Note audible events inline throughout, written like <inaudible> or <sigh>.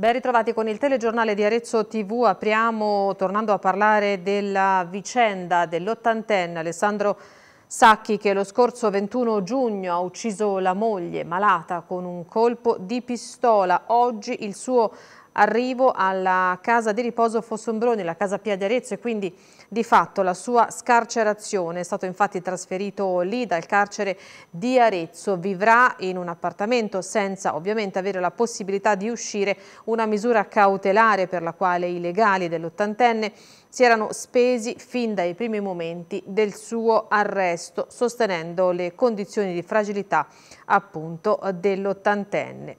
Ben ritrovati con il telegiornale di Arezzo TV, apriamo tornando a parlare della vicenda dell'ottantenne Alessandro Sacchi che lo scorso 21 giugno ha ucciso la moglie malata con un colpo di pistola. Oggi il suo arrivo alla casa di riposo Fossombroni, la casa Pia di Arezzo e quindi di fatto la sua scarcerazione. È stato infatti trasferito lì dal carcere di Arezzo. Vivrà in un appartamento senza ovviamente avere la possibilità di uscire una misura cautelare per la quale i legali dell'ottantenne si erano spesi fin dai primi momenti del suo arresto, sostenendo le condizioni di fragilità appunto dell'ottantenne.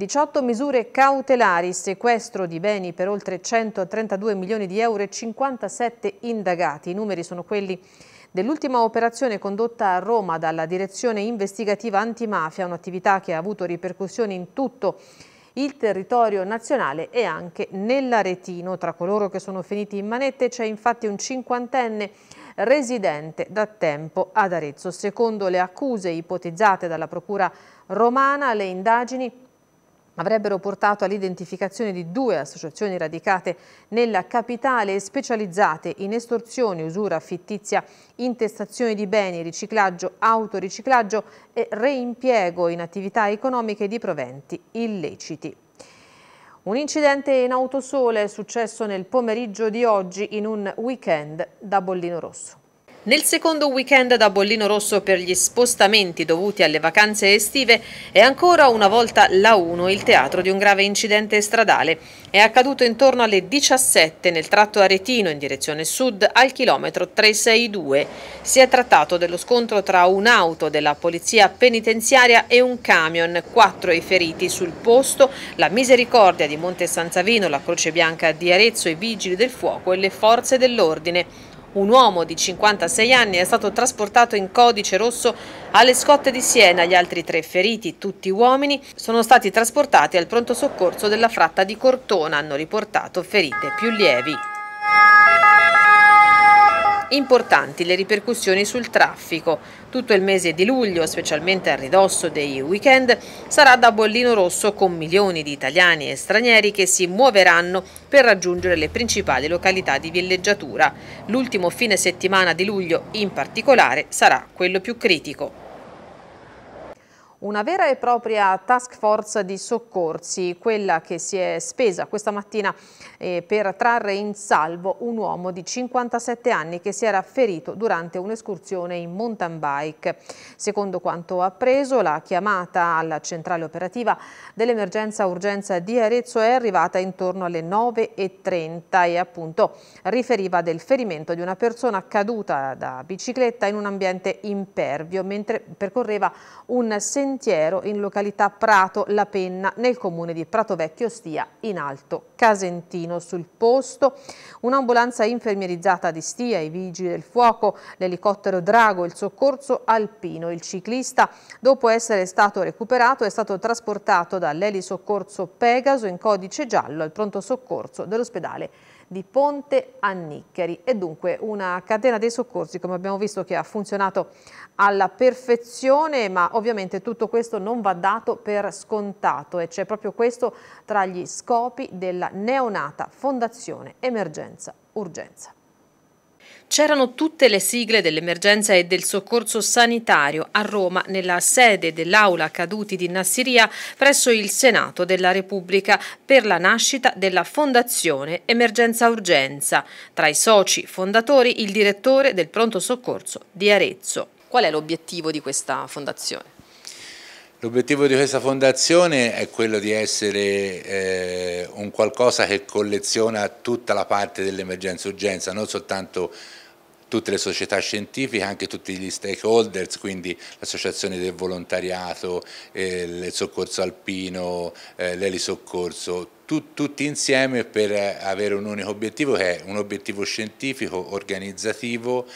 18 misure cautelari, sequestro di beni per oltre 132 milioni di euro e 57 indagati. I numeri sono quelli dell'ultima operazione condotta a Roma dalla direzione investigativa antimafia, un'attività che ha avuto ripercussioni in tutto il territorio nazionale e anche nell'Aretino. Tra coloro che sono finiti in manette c'è infatti un cinquantenne residente da tempo ad Arezzo. Secondo le accuse ipotizzate dalla Procura romana, le indagini avrebbero portato all'identificazione di due associazioni radicate nella capitale e specializzate in estorsione, usura fittizia, intestazione di beni, riciclaggio, autoriciclaggio e reimpiego in attività economiche di proventi illeciti. Un incidente in autosole è successo nel pomeriggio di oggi in un weekend da Bollino Rosso. Nel secondo weekend da bollino rosso per gli spostamenti dovuti alle vacanze estive è ancora una volta la 1 il teatro di un grave incidente stradale. È accaduto intorno alle 17 nel tratto aretino in direzione sud al chilometro 362. Si è trattato dello scontro tra un'auto della polizia penitenziaria e un camion, quattro i feriti sul posto, la Misericordia di Monte San Savino, la Croce Bianca di Arezzo, i Vigili del Fuoco e le forze dell'ordine. Un uomo di 56 anni è stato trasportato in codice rosso alle scotte di Siena. Gli altri tre feriti, tutti uomini, sono stati trasportati al pronto soccorso della fratta di Cortona. Hanno riportato ferite più lievi importanti le ripercussioni sul traffico. Tutto il mese di luglio, specialmente a ridosso dei weekend, sarà da bollino rosso con milioni di italiani e stranieri che si muoveranno per raggiungere le principali località di villeggiatura. L'ultimo fine settimana di luglio, in particolare, sarà quello più critico. Una vera e propria task force di soccorsi, quella che si è spesa questa mattina eh, per trarre in salvo un uomo di 57 anni che si era ferito durante un'escursione in mountain bike. Secondo quanto appreso, la chiamata alla centrale operativa dell'emergenza urgenza di Arezzo è arrivata intorno alle 9.30 e appunto riferiva del ferimento di una persona caduta da bicicletta in un ambiente impervio mentre percorreva un sentiero sentiero in località Prato La Penna nel comune di Prato Vecchio Stia in Alto Casentino. Sul posto un'ambulanza infermierizzata di Stia, i vigili del fuoco, l'elicottero Drago, il soccorso alpino. Il ciclista dopo essere stato recuperato è stato trasportato dall'elisoccorso Pegaso in codice giallo al pronto soccorso dell'ospedale di Ponte a Niccheri e dunque una catena dei soccorsi come abbiamo visto che ha funzionato alla perfezione ma ovviamente tutto questo non va dato per scontato e c'è proprio questo tra gli scopi della neonata Fondazione Emergenza Urgenza. C'erano tutte le sigle dell'emergenza e del soccorso sanitario a Roma nella sede dell'Aula Caduti di Nassiria presso il Senato della Repubblica per la nascita della Fondazione Emergenza Urgenza. Tra i soci fondatori il direttore del pronto soccorso di Arezzo. Qual è l'obiettivo di questa fondazione? L'obiettivo di questa fondazione è quello di essere eh, un qualcosa che colleziona tutta la parte dell'emergenza urgenza, non soltanto tutte le società scientifiche, anche tutti gli stakeholders, quindi l'associazione del volontariato, eh, il soccorso alpino, eh, l'elisoccorso, tu, tutti insieme per avere un unico obiettivo che è un obiettivo scientifico, organizzativo,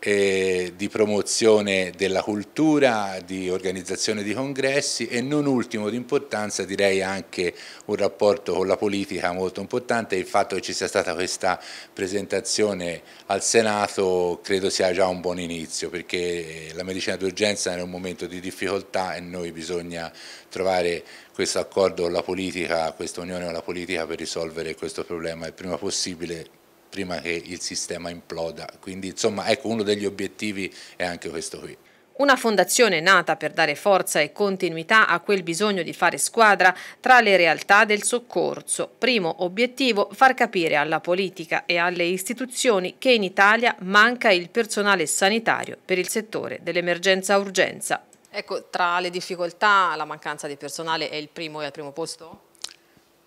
eh, di promozione della cultura, di organizzazione di congressi e non ultimo di importanza direi anche un rapporto con la politica molto importante, il fatto che ci sia stata questa presentazione al Senato credo sia già un buon inizio perché eh, la medicina d'urgenza è un momento di difficoltà e noi bisogna trovare questo accordo con la politica, questa unione con la politica per risolvere questo problema il prima possibile prima che il sistema imploda. Quindi insomma ecco uno degli obiettivi è anche questo qui. Una fondazione nata per dare forza e continuità a quel bisogno di fare squadra tra le realtà del soccorso. Primo obiettivo, far capire alla politica e alle istituzioni che in Italia manca il personale sanitario per il settore dell'emergenza-urgenza. Ecco, tra le difficoltà la mancanza di personale è il primo e al primo posto?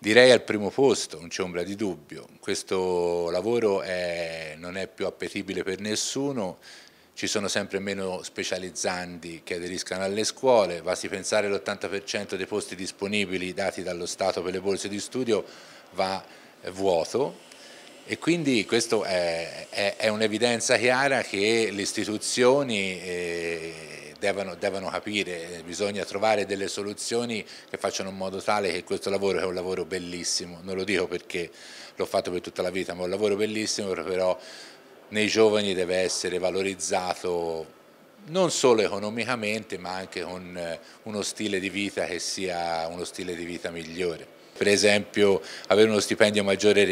Direi al primo posto, non c'è ombra di dubbio, questo lavoro è, non è più appetibile per nessuno, ci sono sempre meno specializzanti che aderiscano alle scuole, basti pensare l'80% dei posti disponibili dati dallo Stato per le borse di studio va vuoto e quindi questo è, è, è un'evidenza chiara che le istituzioni... Eh, devono, devono, capire, eh, bisogna trovare delle soluzioni che facciano in modo tale che questo lavoro che è un lavoro bellissimo, non lo dico perché l'ho fatto per tutta la vita, ma è un lavoro bellissimo però nei giovani deve essere valorizzato non solo economicamente ma anche con eh, uno stile di vita che sia uno stile di vita migliore per esempio avere uno stipendio maggiore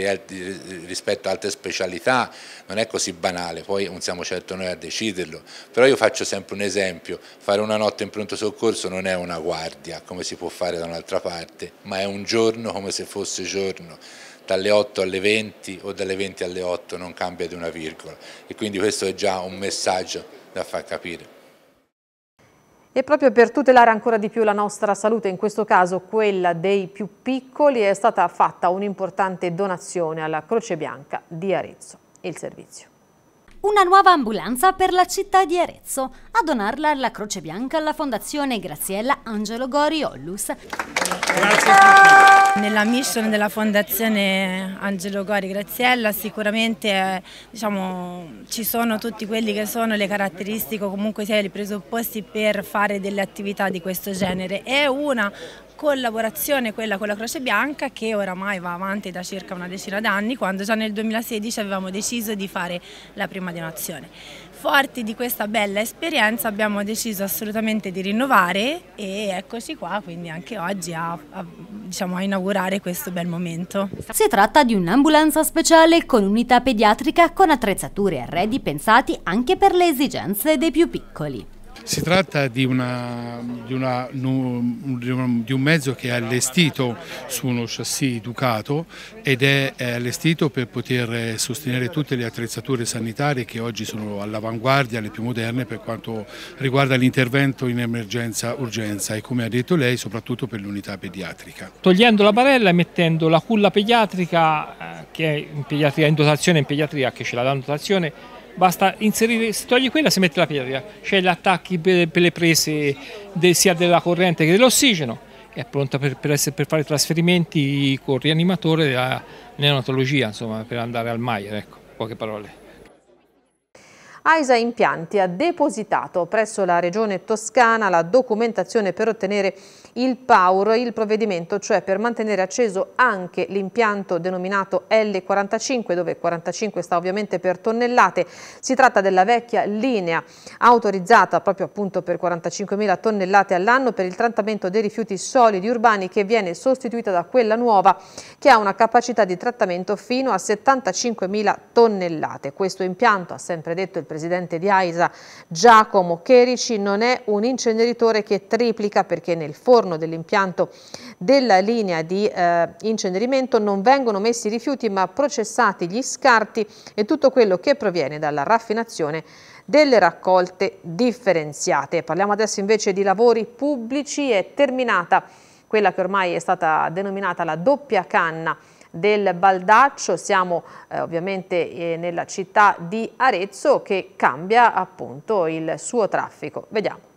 rispetto ad altre specialità, non è così banale, poi non siamo certo noi a deciderlo, però io faccio sempre un esempio, fare una notte in pronto soccorso non è una guardia come si può fare da un'altra parte, ma è un giorno come se fosse giorno dalle 8 alle 20 o dalle 20 alle 8 non cambia di una virgola e quindi questo è già un messaggio da far capire. E proprio per tutelare ancora di più la nostra salute, in questo caso quella dei più piccoli, è stata fatta un'importante donazione alla Croce Bianca di Arezzo. Il servizio una nuova ambulanza per la città di Arezzo. A donarla la Croce Bianca alla Fondazione Graziella Angelo Gori Ollus. Nella mission della Fondazione Angelo Gori Graziella sicuramente diciamo, ci sono tutti quelli che sono le caratteristiche o comunque sia i presupposti per fare delle attività di questo genere È una collaborazione quella con la Croce Bianca che oramai va avanti da circa una decina d'anni quando già nel 2016 avevamo deciso di fare la prima donazione. Forti di questa bella esperienza abbiamo deciso assolutamente di rinnovare e eccoci qua quindi anche oggi a, a, diciamo, a inaugurare questo bel momento. Si tratta di un'ambulanza speciale con unità pediatrica con attrezzature e arredi pensati anche per le esigenze dei più piccoli. Si tratta di, una, di, una, di, un mezzo che è allestito su uno chassis Ducato ed è, allestito per poter sostenere tutte le attrezzature sanitarie che oggi sono all'avanguardia, le più moderne per quanto riguarda l'intervento in emergenza-urgenza e come ha detto lei soprattutto per l'unità pediatrica. Togliendo la barella e mettendo la culla pediatrica eh, che è in pediatria in dotazione, in pediatria che ce la dà in dotazione basta inserire, si toglie quella si mette la pietra, c'è gli attacchi per, le prese de, sia della corrente che dell'ossigeno, è pronta per, per, essere, per, fare trasferimenti con rianimatore della neonatologia, insomma, per andare al Maier, ecco, poche parole. AISA Impianti ha depositato presso la Regione Toscana la documentazione per ottenere il PAUR, il provvedimento cioè per mantenere acceso anche l'impianto denominato L45, dove 45 sta ovviamente per tonnellate. Si tratta della vecchia linea autorizzata proprio appunto per 45.000 tonnellate all'anno per il trattamento dei rifiuti solidi urbani che viene sostituita da quella nuova che ha una capacità di trattamento fino a 75.000 tonnellate. Questo impianto, ha sempre detto il presidente di AISA Giacomo Cherici, non è un inceneritore che triplica perché nel forno all'intorno dell'impianto della linea di eh, incenerimento non vengono messi i rifiuti ma processati gli scarti e tutto quello che proviene dalla raffinazione delle raccolte differenziate. Parliamo adesso invece di lavori pubblici, è terminata quella che ormai è stata denominata la doppia canna del Baldaccio, siamo eh, ovviamente eh, nella città di Arezzo che cambia appunto il suo traffico. Vediamo.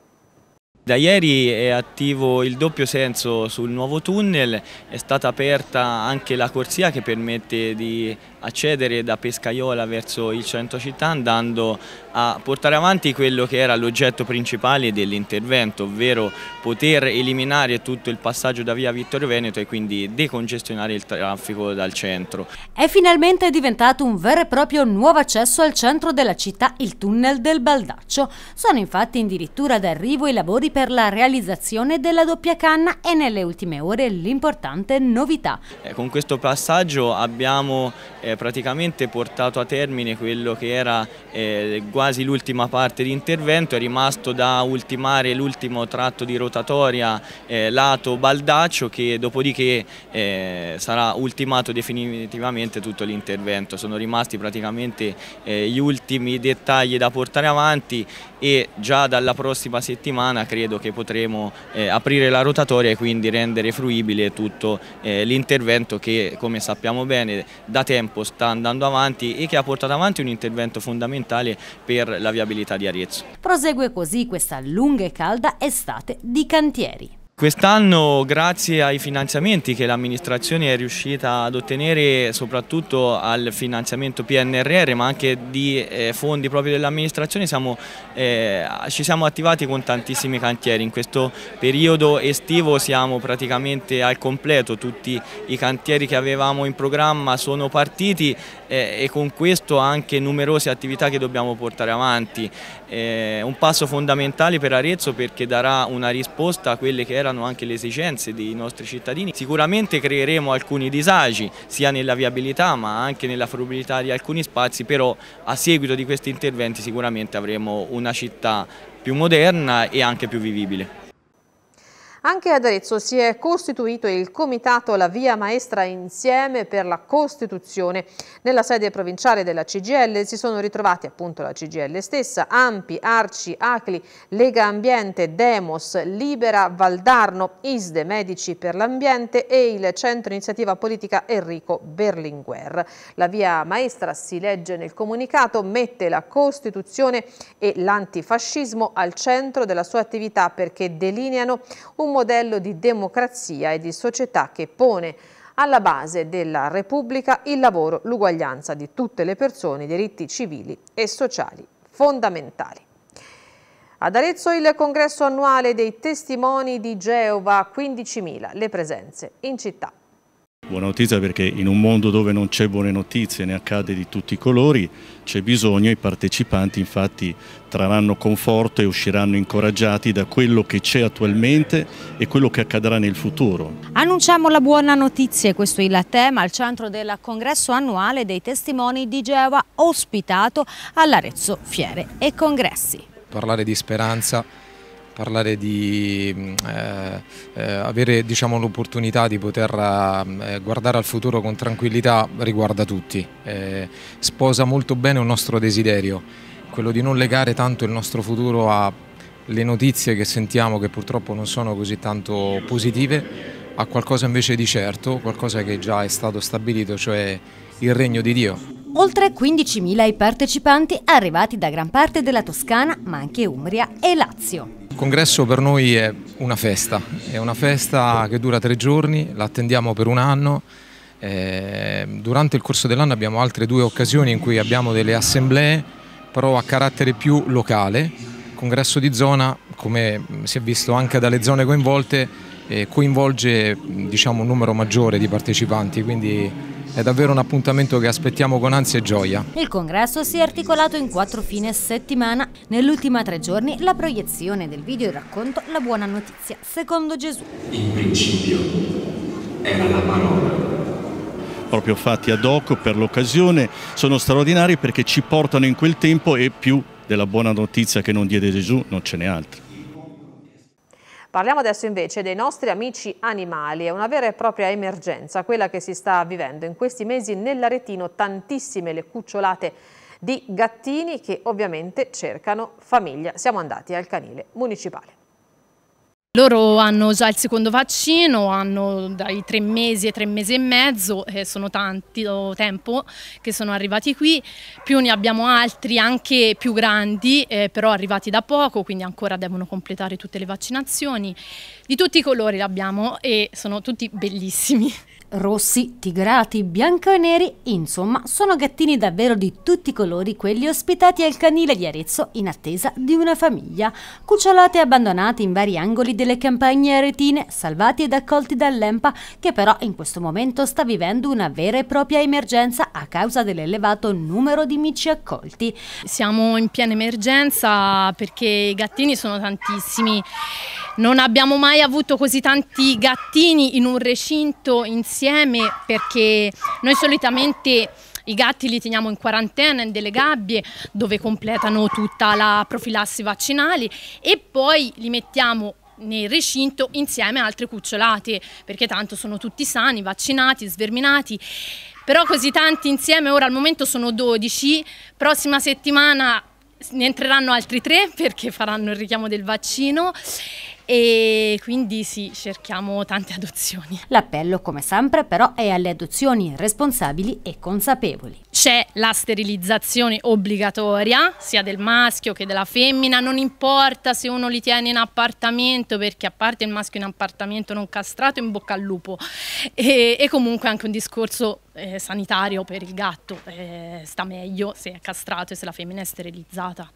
Da ieri è attivo il doppio senso sul nuovo tunnel, è stata aperta anche la corsia che permette di accedere da Pescaiola verso il centro città andando a portare avanti quello che era l'oggetto principale dell'intervento, ovvero poter eliminare tutto il passaggio da via Vittorio Veneto e quindi decongestionare il traffico dal centro. È finalmente diventato un vero e proprio nuovo accesso al centro della città, il tunnel del Baldaccio. Sono infatti addirittura d'arrivo i lavori per la realizzazione della doppia canna e nelle ultime ore l'importante novità. Eh, con questo passaggio abbiamo eh, praticamente portato a termine quello che era eh, quasi l'ultima parte di intervento, è rimasto da ultimare l'ultimo tratto di rotatoria lato Baldaccio che dopodiché sarà ultimato definitivamente tutto l'intervento. Sono rimasti praticamente gli ultimi dettagli da portare avanti e già dalla prossima settimana credo che potremo eh, aprire la rotatoria e quindi rendere fruibile tutto eh, l'intervento che come sappiamo bene da tempo sta andando avanti e che ha portato avanti un intervento fondamentale per la viabilità di Arezzo. Prosegue così questa lunga e calda estate di cantieri. Quest'anno grazie ai finanziamenti che l'amministrazione è riuscita ad ottenere soprattutto al finanziamento PNRR ma anche di eh, fondi propri dell'amministrazione eh, ci siamo attivati con tantissimi cantieri, in questo periodo estivo siamo praticamente al completo, tutti i cantieri che avevamo in programma sono partiti eh, e con questo anche numerose attività che dobbiamo portare avanti, eh, un passo fondamentale per Arezzo perché darà una risposta a quelle che erano erano anche le esigenze dei nostri cittadini. Sicuramente creeremo alcuni disagi sia nella viabilità ma anche nella fruibilità di alcuni spazi, però a seguito di questi interventi sicuramente avremo una città più moderna e anche più vivibile. Anche ad Arezzo si è costituito il comitato La Via Maestra Insieme per la Costituzione. Nella sede provinciale della CGL si sono ritrovati appunto la CGL stessa, Ampi, Arci, Acli, Lega Ambiente, Demos, Libera, Valdarno, ISDE, Medici per l'Ambiente e il Centro Iniziativa Politica Enrico Berlinguer. La Via Maestra, si legge nel comunicato, mette la Costituzione e l'antifascismo al centro della sua attività perché delineano un modello di democrazia e di società che pone alla base della Repubblica il lavoro, l'uguaglianza di tutte le persone, i diritti civili e sociali fondamentali. Ad Arezzo il congresso annuale dei testimoni di Geova, 15.000 le presenze in città buona notizia perché in un mondo dove non c'è buone notizie, ne accade di tutti i colori, c'è bisogno, i partecipanti infatti trarranno conforto e usciranno incoraggiati da quello che c'è attualmente e quello che accadrà nel futuro. Annunciamo la buona notizia, questo è il tema al centro del congresso annuale dei testimoni di Geova ospitato all'Arezzo Fiere e Congressi. Parlare di speranza parlare di eh, eh, avere diciamo, l'opportunità di poter eh, guardare al futuro con tranquillità riguarda tutti. Eh, sposa molto bene un nostro desiderio, quello di non legare tanto il nostro futuro alle notizie che sentiamo che purtroppo non sono così tanto positive, a qualcosa invece di certo, qualcosa che già è stato stabilito, cioè il regno di Dio. Oltre 15.000 i partecipanti arrivati da gran parte della Toscana, ma anche Umbria e Lazio. Il congresso per noi è una festa, è una festa che dura tre giorni, l'attendiamo per un anno. Eh, durante il corso dell'anno abbiamo altre due occasioni in cui abbiamo delle assemblee, però a carattere più locale. Il congresso di zona, come si è visto anche dalle zone coinvolte, eh, coinvolge diciamo, un numero maggiore di partecipanti, quindi è davvero un appuntamento che aspettiamo con ansia e gioia. Il congresso si è articolato in quattro fine settimana. Nell'ultima tre giorni la proiezione del video e racconto La buona notizia secondo Gesù. In principio era la parola proprio fatti ad hoc per l'occasione, sono straordinari perché ci portano in quel tempo e più della buona notizia che non diede Gesù non ce n'è altro. Parliamo adesso invece dei nostri amici animali. È una vera e propria emergenza quella che si sta vivendo. In questi mesi nell'Aretino tantissime le cucciolate di gattini che ovviamente cercano famiglia. Siamo andati al canile municipale. Loro hanno già il secondo vaccino, hanno dai tre mesi e tre mesi e mezzo, eh, sono tanto tempo che sono arrivati qui, più ne abbiamo altri anche più grandi, eh, però arrivati da poco, quindi ancora devono completare tutte le vaccinazioni. Di tutti i colori l'abbiamo e sono tutti bellissimi. Rossi, tigrati, bianco-neri, e insomma, sono gattini davvero di tutti i colori quelli ospitati al canile di Arezzo in attesa di una famiglia. Cucciolati e abbandonati in vari angoli delle campagne aretine, salvati ed accolti dall'EMPA, che però in questo momento sta vivendo una vera e propria emergenza a causa dell'elevato numero di mici accolti. Siamo in piena emergenza perché i gattini sono tantissimi non abbiamo mai avuto così tanti gattini in un recinto insieme perché noi solitamente i gatti li teniamo in quarantena in delle gabbie dove completano tutta la profilassi vaccinale e poi li mettiamo nel recinto insieme a altre cucciolate perché tanto sono tutti sani, vaccinati, sverminati però così tanti insieme ora al momento sono 12 prossima settimana ne entreranno altri 3 <laughs> perché faranno il richiamo del vaccino e quindi sì, cerchiamo tante <laughs> adozioni. L'appello, come sempre, però è alle adozioni responsabili e consapevoli. C'è la sterilizzazione obbligatoria, sia del maschio che della femmina, non importa se uno li tiene in appartamento, perché a parte il maschio in appartamento non castrato, in bocca al lupo. E, e comunque anche un discorso eh, sanitario per il gatto, eh, sta meglio se è castrato e se la femmina è sterilizzata.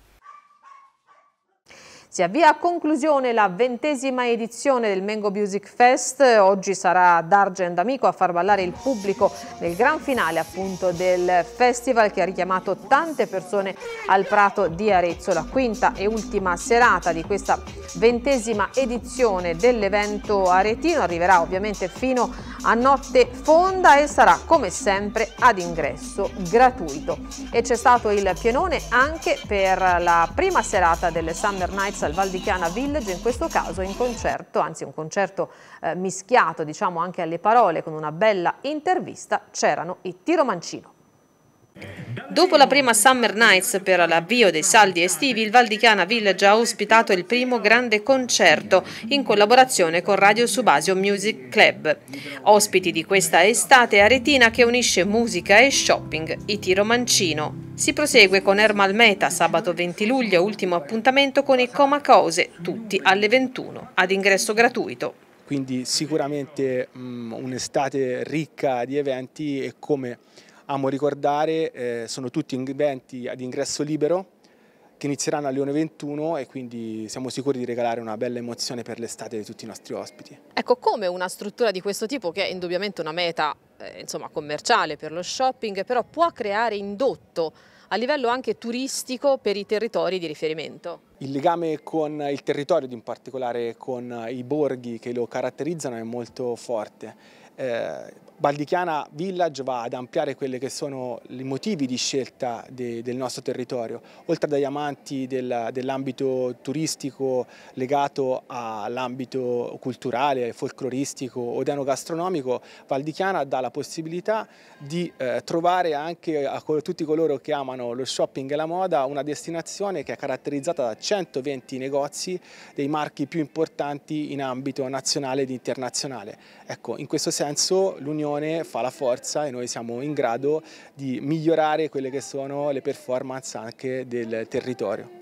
Si avvia a conclusione la ventesima edizione del Mango Music Fest, oggi sarà Dargen Amico a far ballare il pubblico nel gran finale appunto del festival che ha richiamato tante persone al Prato di Arezzo, la quinta e ultima serata di questa ventesima edizione dell'evento aretino, arriverà ovviamente fino a notte fonda e sarà come sempre ad ingresso gratuito. E c'è stato il pienone anche per la prima serata delle Summer Nights il Valdicchiana Village, in questo caso in concerto, anzi un concerto eh, mischiato diciamo anche alle parole con una bella intervista, c'erano i Tiro Mancino. Dopo la prima Summer Nights per l'avvio dei saldi estivi, il Valdichiana Village ha ospitato il primo grande concerto in collaborazione con Radio Subasio Music Club. Ospiti di questa estate aretina che unisce musica e shopping, i Tiro Mancino. Si prosegue con Ermal Meta, sabato 20 luglio, ultimo appuntamento con i Coma Cose, tutti alle 21, ad ingresso gratuito quindi sicuramente mm, un'estate ricca di eventi e come amo ricordare eh, sono tutti eventi ad ingresso libero che inizieranno alle 1.21 e quindi siamo sicuri di regalare una bella emozione per l'estate di tutti i nostri ospiti. Ecco, come una struttura di questo tipo, che è indubbiamente una meta eh, insomma, commerciale per lo shopping, però può creare indotto a livello anche turistico per i territori di riferimento. Il legame con il territorio, in particolare con i borghi che lo caratterizzano, è molto forte. Eh, Baldichiana Village va ad ampliare quelli che sono i motivi di scelta de, del nostro territorio, oltre agli amanti del, dell'ambito turistico legato all'ambito culturale, folcloristico o denogastronomico, Valdichiana dà la possibilità di eh, trovare anche a tutti coloro che amano lo shopping e la moda una destinazione che è caratterizzata da 120 negozi dei marchi più importanti in ambito nazionale ed internazionale. Ecco, in questo senso l'Unione l'unione fa la forza e noi siamo in grado di migliorare quelle che sono le performance anche del territorio.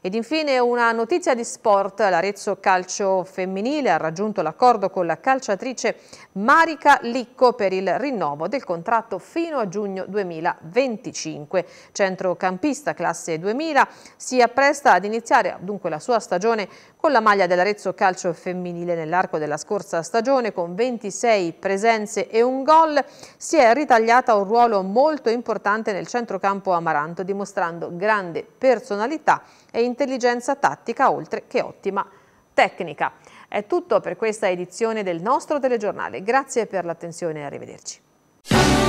Ed infine una notizia di sport, l'Arezzo Calcio Femminile ha raggiunto l'accordo con la calciatrice Marica Licco per il rinnovo del contratto fino a giugno 2025. Centrocampista classe 2000 si appresta ad iniziare dunque la sua stagione con la maglia dell'Arezzo Calcio Femminile nell'arco della scorsa stagione con 26 presenze e un gol si è ritagliata un ruolo molto importante nel centrocampo amaranto dimostrando grande personalità e intelligenza tattica oltre che ottima tecnica. È tutto per questa edizione del nostro telegiornale, grazie per l'attenzione e arrivederci.